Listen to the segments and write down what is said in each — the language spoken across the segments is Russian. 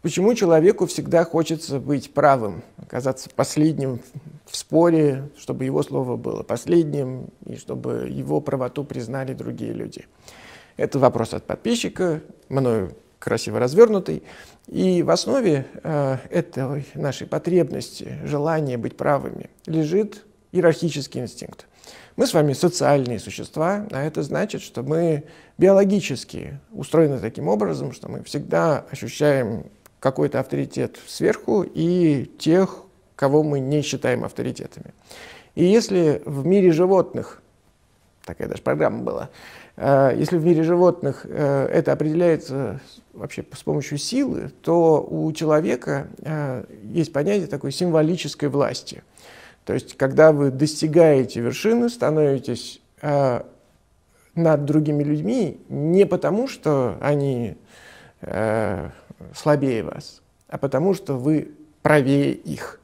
Почему человеку всегда хочется быть правым, оказаться последним в споре, чтобы его слово было последним и чтобы его правоту признали другие люди? Это вопрос от подписчика, мною красиво развернутый. И в основе э, этой нашей потребности, желания быть правыми, лежит иерархический инстинкт. Мы с вами социальные существа, а это значит, что мы биологически устроены таким образом, что мы всегда ощущаем какой-то авторитет сверху и тех, кого мы не считаем авторитетами. И если в мире животных, такая даже программа была, э, если в мире животных э, это определяется вообще с помощью силы, то у человека э, есть понятие такой символической власти. То есть, когда вы достигаете вершины, становитесь над другими людьми не потому, что они слабее вас, а потому что вы правее их.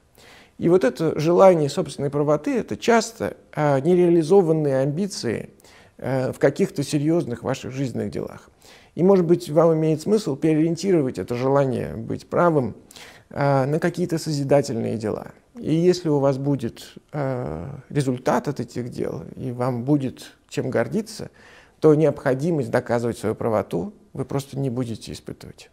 И вот это желание собственной правоты – это часто а, нереализованные амбиции а, в каких-то серьезных ваших жизненных делах. И, может быть, вам имеет смысл переориентировать это желание быть правым а, на какие-то созидательные дела. И если у вас будет результат от этих дел, и вам будет чем гордиться, то необходимость доказывать свою правоту вы просто не будете испытывать.